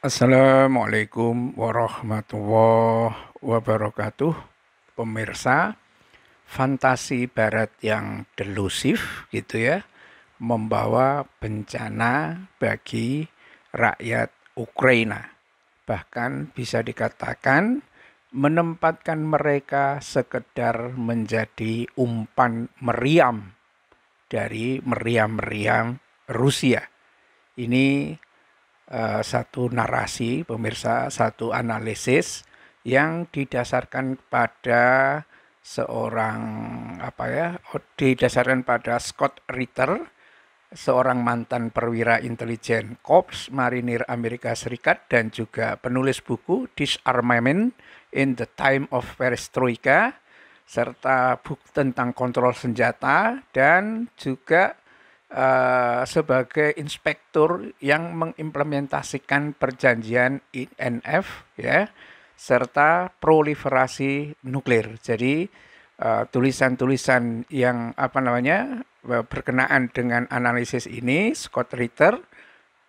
Assalamualaikum warahmatullahi wabarakatuh. Pemirsa, fantasi barat yang delusif gitu ya, membawa bencana bagi rakyat Ukraina. Bahkan bisa dikatakan menempatkan mereka sekedar menjadi umpan meriam dari meriam-meriam Rusia. Ini Eh, satu narasi pemirsa, satu analisis yang didasarkan pada seorang apa ya, didasarkan pada Scott Ritter, seorang mantan perwira intelijen Korps Marinir Amerika Serikat dan juga penulis buku Disarmament in the Time of Perestroika serta buku tentang kontrol senjata dan juga uh, sebagai inspektur yang mengimplementasikan perjanjian INF ya serta proliferasi nuklir. Jadi eh, tulisan-tulisan uh, yang apa namanya eh, berkenaan dengan analisis ini Scott Ritter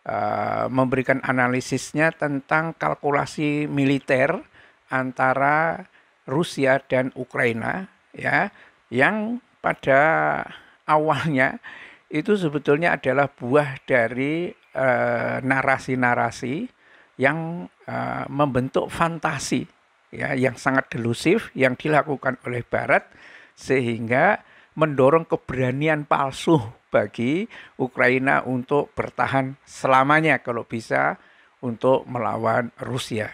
uh, memberikan analisisnya tentang kalkulasi militer antara Rusia dan Ukraina ya yang pada awalnya itu sebetulnya adalah buah dari eh, narasi-narasi uh, yang uh, membentuk fantasi ya yang sangat delusif yang dilakukan oleh barat sehingga mendorong keberanian palsu bagi Ukraina untuk bertahan selamanya kalau bisa untuk melawan Rusia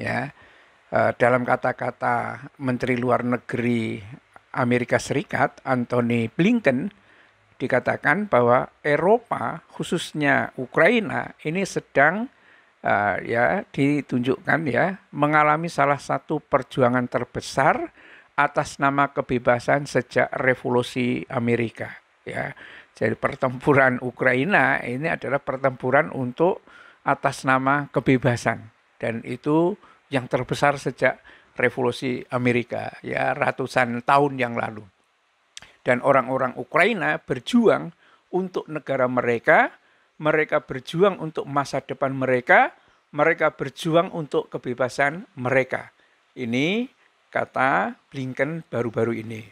ya uh, dalam kata-kata menteri luar negeri Amerika Serikat Anthony Blinken dikatakan bahwa Eropa khususnya Ukraina ini sedang uh, ya ditunjukkan ya mengalami salah satu perjuangan terbesar atas nama kebebasan sejak revolusi Amerika ya. Jadi pertempuran Ukraina ini adalah pertempuran untuk atas nama kebebasan dan itu yang terbesar sejak revolusi Amerika ya ratusan tahun yang lalu dan orang-orang Ukraina berjuang untuk negara mereka, mereka berjuang untuk masa depan mereka, mereka berjuang untuk kebebasan mereka. Ini kata Blinken baru-baru ini.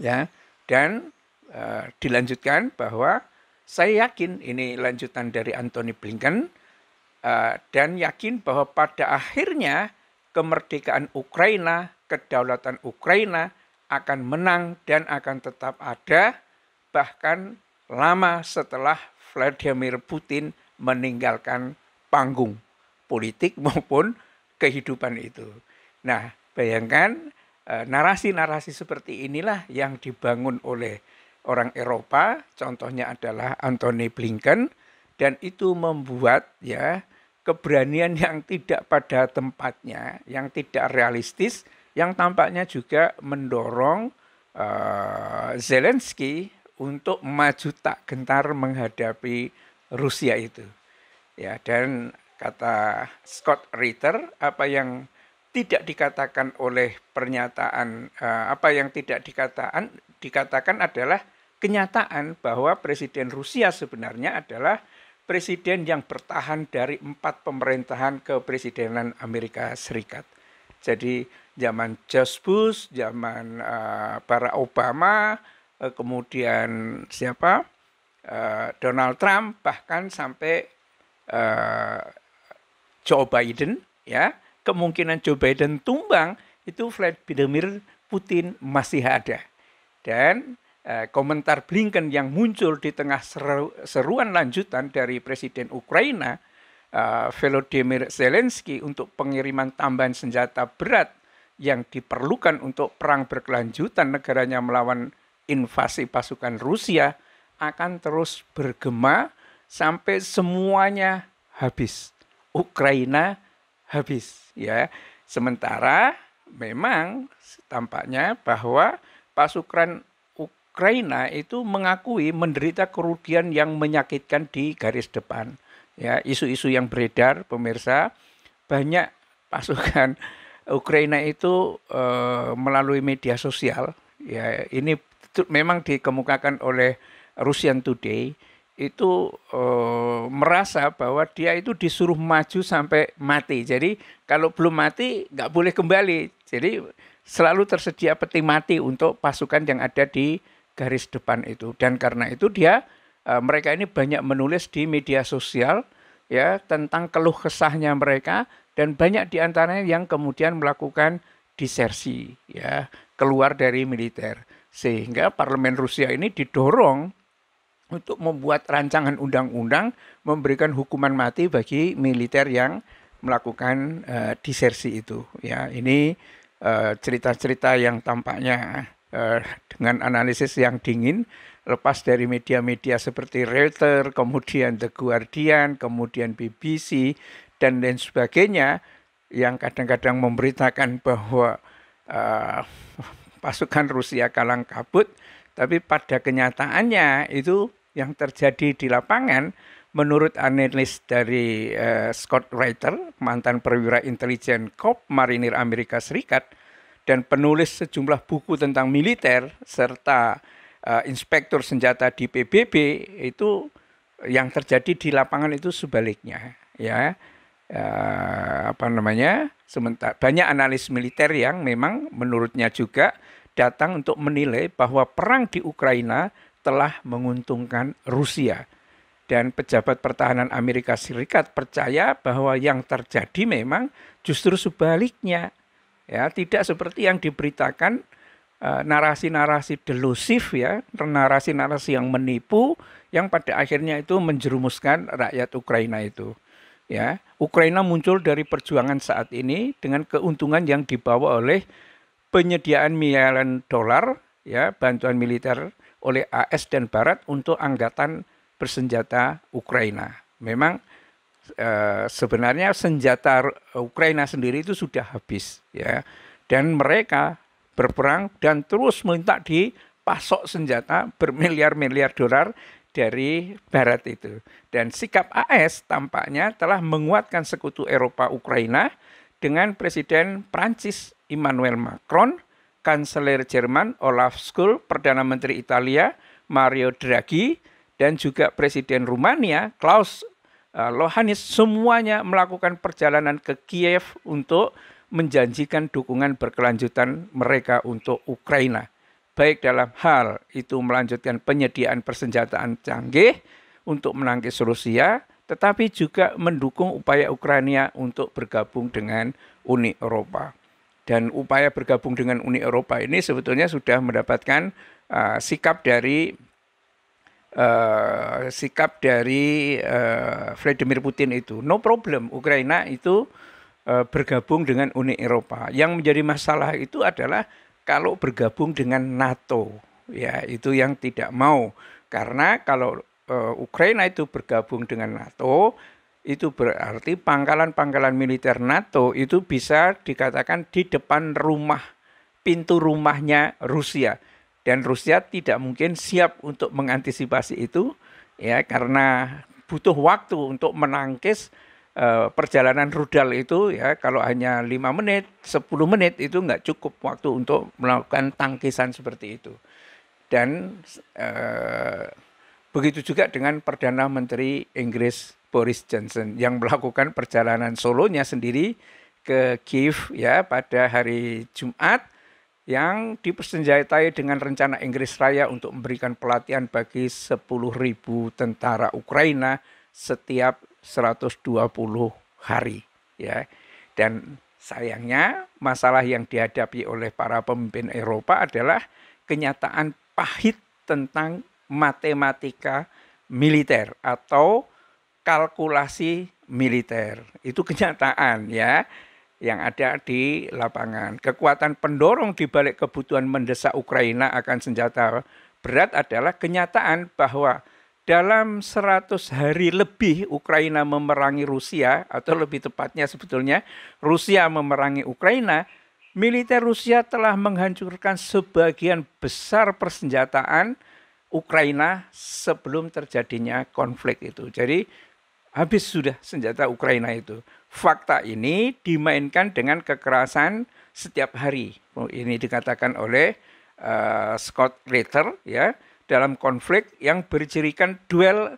Ya, dan e, dilanjutkan bahwa saya yakin ini lanjutan dari Anthony Blinken e, dan yakin bahwa pada akhirnya kemerdekaan Ukraina, kedaulatan Ukraina akan menang dan akan tetap ada bahkan lama setelah Vladimir Putin meninggalkan panggung politik maupun kehidupan itu. Nah, bayangkan eh, narasi-narasi seperti inilah yang dibangun oleh orang Eropa, contohnya adalah Anthony Blinken dan itu membuat ya keberanian yang tidak pada tempatnya, yang tidak realistis yang tampaknya juga mendorong uh, Zelensky untuk maju tak gentar menghadapi Rusia itu. Ya, dan kata Scott Ritter apa yang tidak dikatakan oleh pernyataan uh, apa yang tidak dikatakan dikatakan adalah kenyataan bahwa presiden Rusia sebenarnya adalah presiden yang bertahan dari empat pemerintahan kepresidenan Amerika Serikat. Jadi zaman George Bush, zaman uh, eh, para Obama, uh, kemudian siapa uh, Donald Trump, bahkan sampai uh, Joe Biden, ya kemungkinan Joe Biden tumbang itu Vladimir Putin masih ada dan komentar Blinken yang muncul di tengah seruan lanjutan dari Presiden Ukraina Volodymyr Zelensky untuk pengiriman tambahan senjata berat yang diperlukan untuk perang berkelanjutan negaranya melawan invasi pasukan Rusia akan terus bergema sampai semuanya habis. Ukraina habis ya. Sementara memang tampaknya bahwa pasukan Ukraina itu mengakui menderita kerugian yang menyakitkan di garis depan. Ya, isu-isu yang beredar pemirsa banyak pasukan Ukraina itu uh, melalui media sosial ya ini memang dikemukakan oleh Russian Today itu uh, merasa bahwa dia itu disuruh maju sampai mati. Jadi kalau belum mati nggak boleh kembali. Jadi selalu tersedia peti mati untuk pasukan yang ada di garis depan itu. Dan karena itu dia uh, mereka ini banyak menulis di media sosial ya tentang keluh kesahnya mereka dan banyak di antaranya yang kemudian melakukan disersi ya keluar dari militer sehingga parlemen Rusia ini didorong untuk membuat rancangan undang-undang memberikan hukuman mati bagi militer yang melakukan uh, disersi itu ya ini eh, cerita-cerita uh, yang tampaknya uh, dengan analisis yang dingin lepas dari media-media seperti Reuters kemudian The Guardian kemudian BBC dan lain sebagainya yang kadang-kadang memberitakan bahwa uh, pasukan Rusia kalang kabut, tapi pada kenyataannya itu yang terjadi di lapangan menurut analis dari uh, Scott Reiter, mantan perwira intelijen kop Marinir Amerika Serikat dan penulis sejumlah buku tentang militer serta uh, inspektur senjata di PBB itu yang terjadi di lapangan itu sebaliknya ya Eh, apa namanya sementara banyak analis militer yang memang menurutnya juga datang untuk menilai bahwa perang di Ukraina telah menguntungkan Rusia dan pejabat pertahanan Amerika Serikat percaya bahwa yang terjadi memang justru sebaliknya ya tidak seperti yang diberitakan eh, narasi-narasi uh, delusif ya narasi-narasi yang menipu yang pada akhirnya itu menjerumuskan rakyat Ukraina itu Ya, Ukraina muncul dari perjuangan saat ini dengan keuntungan yang dibawa oleh penyediaan miliaran dolar ya bantuan militer oleh AS dan Barat untuk angkatan bersenjata Ukraina. Memang e, sebenarnya senjata Ukraina sendiri itu sudah habis ya dan mereka berperang dan terus di pasok senjata bermiliar-miliar dolar dari Barat itu. Dan sikap AS tampaknya telah menguatkan sekutu Eropa Ukraina dengan Presiden Prancis Emmanuel Macron, Kanselir Jerman Olaf Scholz, Perdana Menteri Italia Mario Draghi, dan juga Presiden Rumania Klaus Lohanis eh, semuanya melakukan perjalanan ke Kiev untuk menjanjikan dukungan berkelanjutan mereka untuk Ukraina baik dalam hal itu melanjutkan penyediaan persenjataan canggih untuk menangkis Rusia, tetapi juga mendukung upaya Ukraina untuk bergabung dengan Uni Eropa. Dan upaya bergabung dengan Uni Eropa ini sebetulnya sudah mendapatkan uh, sikap dari uh, sikap dari uh, Vladimir Putin itu. No problem, Ukraina itu uh, bergabung dengan Uni Eropa. Yang menjadi masalah itu adalah kalau bergabung dengan NATO. Ya, itu yang tidak mau. Karena kalau uh, Ukraina itu bergabung dengan NATO, itu berarti pangkalan-pangkalan militer NATO itu bisa dikatakan di depan rumah pintu rumahnya Rusia dan Rusia tidak mungkin siap untuk mengantisipasi itu ya karena butuh waktu untuk menangkis Eh, perjalanan rudal itu ya kalau hanya lima menit, 10 menit itu nggak cukup waktu untuk melakukan tangkisan seperti itu. Dan eh, begitu juga dengan Perdana Menteri Inggris Boris Johnson yang melakukan perjalanan solonya sendiri ke Kiev ya pada hari Jumat yang dipersenjatai dengan rencana Inggris Raya untuk memberikan pelatihan bagi 10.000 tentara Ukraina setiap 120 hari ya. Dan sayangnya masalah yang dihadapi oleh para pemimpin Eropa adalah kenyataan pahit tentang matematika militer atau kalkulasi militer. Itu kenyataan ya yang ada di lapangan. Kekuatan pendorong di balik kebutuhan mendesak Ukraina akan senjata berat adalah kenyataan bahwa dalam 100 hari lebih Ukraina memerangi Rusia atau lebih tepatnya sebetulnya Rusia memerangi Ukraina, militer Rusia telah menghancurkan sebagian besar persenjataan Ukraina sebelum terjadinya konflik itu. Jadi habis sudah senjata Ukraina itu. Fakta ini dimainkan dengan kekerasan setiap hari. Oh, ini dikatakan oleh uh, Scott Ritter ya dalam konflik yang bercirikan duel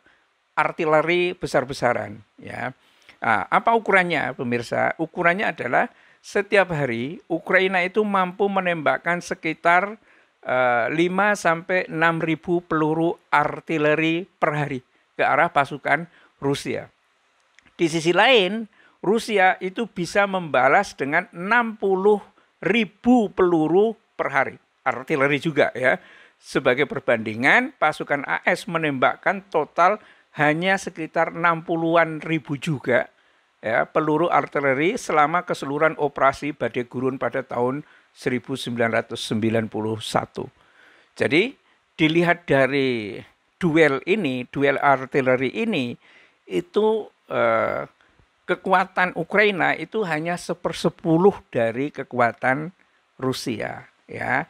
artileri besar-besaran. Ya. Nah, apa ukurannya, pemirsa? Ukurannya adalah setiap hari Ukraina itu mampu menembakkan sekitar uh, eh, 5 sampai 6 ribu peluru artileri per hari ke arah pasukan Rusia. Di sisi lain, Rusia itu bisa membalas dengan 60 ribu peluru per hari. Artileri juga ya. Sebagai perbandingan, pasukan AS menembakkan total hanya sekitar 60-an ribu juga ya, peluru artileri selama keseluruhan operasi Badai Gurun pada tahun 1991. Jadi dilihat dari duel ini, duel artileri ini itu eh, kekuatan Ukraina itu hanya sepersepuluh dari kekuatan Rusia ya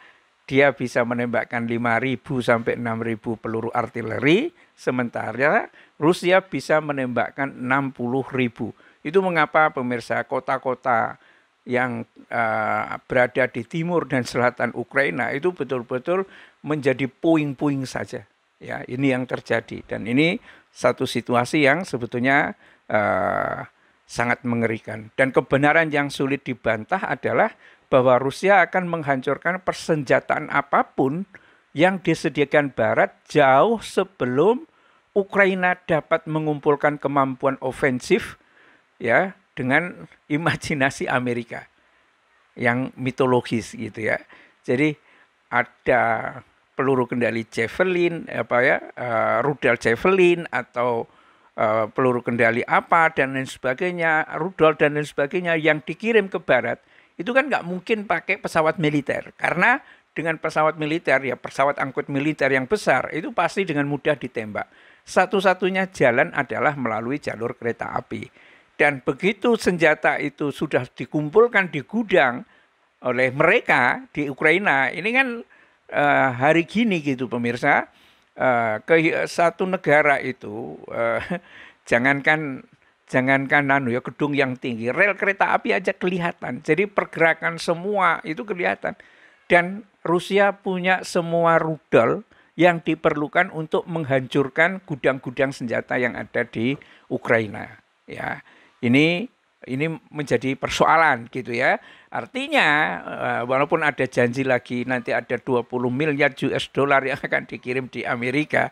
dia bisa menembakkan 5.000 sampai 6.000 peluru artileri, sementara Rusia bisa menembakkan 60.000. Itu mengapa pemirsa kota-kota yang uh, berada di timur dan selatan Ukraina itu betul-betul menjadi puing-puing saja. Ya, ini yang terjadi dan ini satu situasi yang sebetulnya uh, sangat mengerikan dan kebenaran yang sulit dibantah adalah bahwa Rusia akan menghancurkan persenjataan apapun yang disediakan Barat jauh sebelum Ukraina dapat mengumpulkan kemampuan ofensif ya dengan imajinasi Amerika yang mitologis gitu ya. Jadi ada peluru kendali Javelin apa ya uh, rudal Javelin atau uh, peluru kendali apa dan lain sebagainya, rudal dan lain sebagainya yang dikirim ke barat itu kan nggak mungkin pakai pesawat militer karena dengan pesawat militer ya pesawat angkut militer yang besar itu pasti dengan mudah ditembak. Satu-satunya jalan adalah melalui jalur kereta api. Dan begitu senjata itu sudah dikumpulkan di gudang oleh mereka di Ukraina, ini kan uh, hari gini gitu pemirsa, uh, ke satu negara itu uh, jangankan jangankan nano ya gedung yang tinggi, rel kereta api aja kelihatan. Jadi pergerakan semua itu kelihatan. Dan Rusia punya semua rudal yang diperlukan untuk menghancurkan gudang-gudang senjata yang ada di Ukraina. Ya, ini ini menjadi persoalan gitu ya. Artinya eh, walaupun ada janji lagi nanti ada 20 miliar US dollar yang akan dikirim di Amerika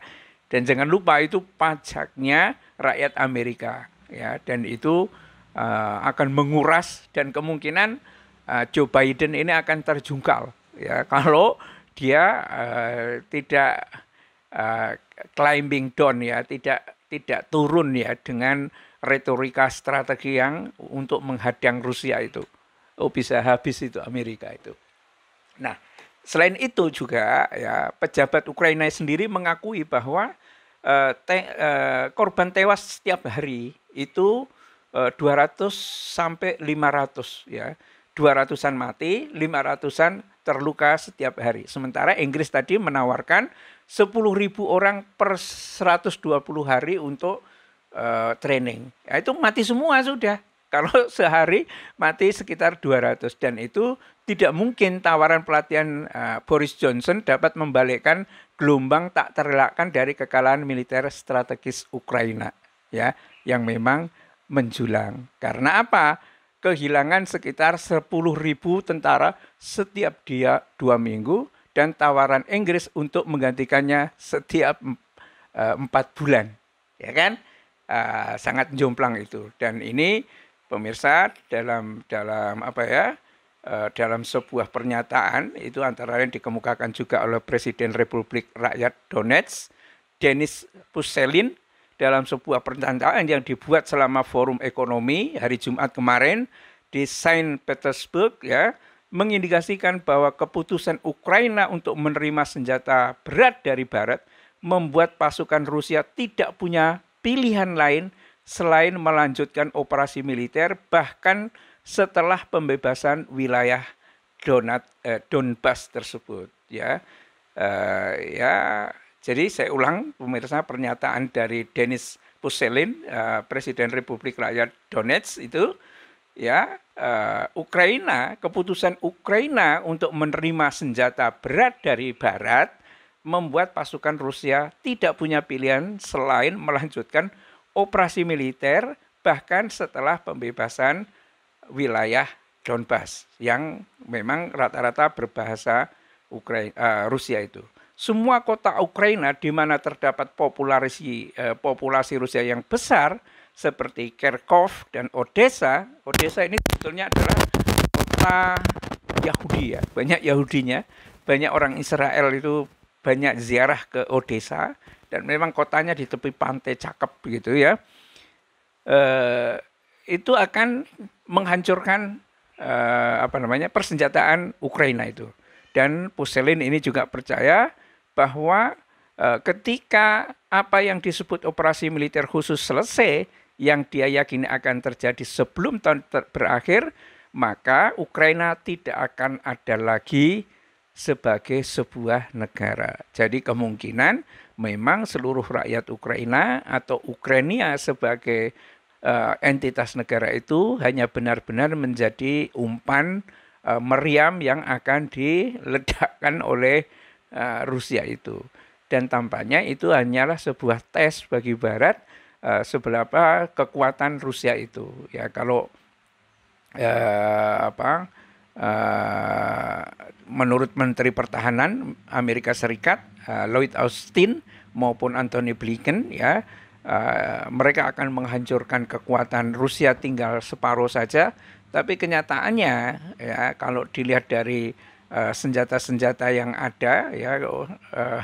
dan jangan lupa itu pajaknya rakyat Amerika ya dan itu uh, akan menguras dan kemungkinan uh, Joe Biden ini akan terjungkal ya kalau dia uh, tidak uh, climbing down ya tidak tidak turun ya dengan retorika strategi yang untuk menghadang Rusia itu oh bisa habis itu Amerika itu nah selain itu juga ya pejabat Ukraina sendiri mengakui bahwa uh, te, uh, korban tewas setiap hari itu uh, eh, 200 sampai 500 ya. 200-an mati, 500-an terluka setiap hari. Sementara Inggris tadi menawarkan 10.000 orang per 120 hari untuk uh, training. Ya, itu mati semua sudah. Kalau sehari mati sekitar 200 dan itu tidak mungkin tawaran pelatihan eh, Boris Johnson dapat membalikkan gelombang tak terelakkan dari kekalahan militer strategis Ukraina ya yang memang menjulang. Karena apa? Kehilangan sekitar 10.000 tentara setiap dia dua minggu dan tawaran Inggris untuk menggantikannya setiap eh, empat bulan, ya kan? Uh, sangat jomplang itu. Dan ini pemirsa dalam dalam apa ya eh, dalam sebuah pernyataan itu antara lain dikemukakan juga oleh Presiden Republik Rakyat Donetsk Denis Puselin dalam sebuah pernyataan yang dibuat selama forum ekonomi hari Jumat kemarin di Saint Petersburg ya mengindikasikan bahwa keputusan Ukraina untuk menerima senjata berat dari barat membuat pasukan Rusia tidak punya pilihan lain selain melanjutkan operasi militer bahkan setelah pembebasan wilayah Donat, eh, Donbas tersebut ya eh, ya jadi saya ulang pemirsa pernyataan dari Denis Puselin eh, Presiden Republik Rakyat Donetsk itu ya eh, Ukraina keputusan Ukraina untuk menerima senjata berat dari Barat membuat pasukan Rusia tidak punya pilihan selain melanjutkan operasi militer bahkan setelah pembebasan wilayah Donbas yang memang rata-rata berbahasa Ukraina, uh, eh, Rusia itu. Semua kota Ukraina di mana terdapat populasi uh, populasi Rusia yang besar seperti Kharkov dan Odessa. Odessa ini sebetulnya adalah kota Yahudi ya, banyak Yahudinya, banyak orang Israel itu banyak ziarah ke Odessa dan memang kotanya di tepi pantai cakep gitu ya eh, itu akan menghancurkan eh, apa namanya persenjataan Ukraina itu dan Puselin ini juga percaya bahwa eh, ketika apa yang disebut operasi militer khusus selesai yang dia yakini akan terjadi sebelum tahun ter berakhir maka Ukraina tidak akan ada lagi sebagai sebuah negara. Jadi kemungkinan memang seluruh rakyat Ukraina atau Ukraina sebagai uh, entitas negara itu hanya benar-benar menjadi umpan uh, meriam yang akan diledakkan oleh uh, Rusia itu. Dan tampaknya itu hanyalah sebuah tes bagi Barat uh, seberapa kekuatan Rusia itu. Ya kalau uh, apa? uh, menurut Menteri Pertahanan Amerika Serikat uh, Lloyd Austin maupun Anthony Blinken ya uh, mereka akan menghancurkan kekuatan Rusia tinggal separuh saja tapi kenyataannya ya kalau dilihat dari senjata-senjata uh, yang ada ya uh,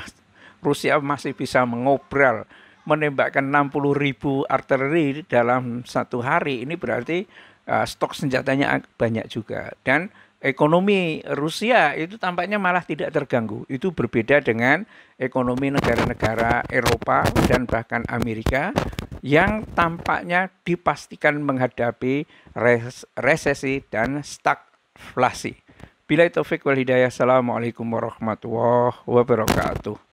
Rusia masih bisa mengobral menembakkan 60 ribu arteri dalam satu hari ini berarti uh, stok senjatanya banyak juga dan ekonomi Rusia itu tampaknya malah tidak terganggu. Itu berbeda dengan ekonomi negara-negara Eropa dan bahkan Amerika yang tampaknya dipastikan menghadapi res resesi dan stagflasi. Bila itu Hidayah, Assalamualaikum warahmatullahi wabarakatuh.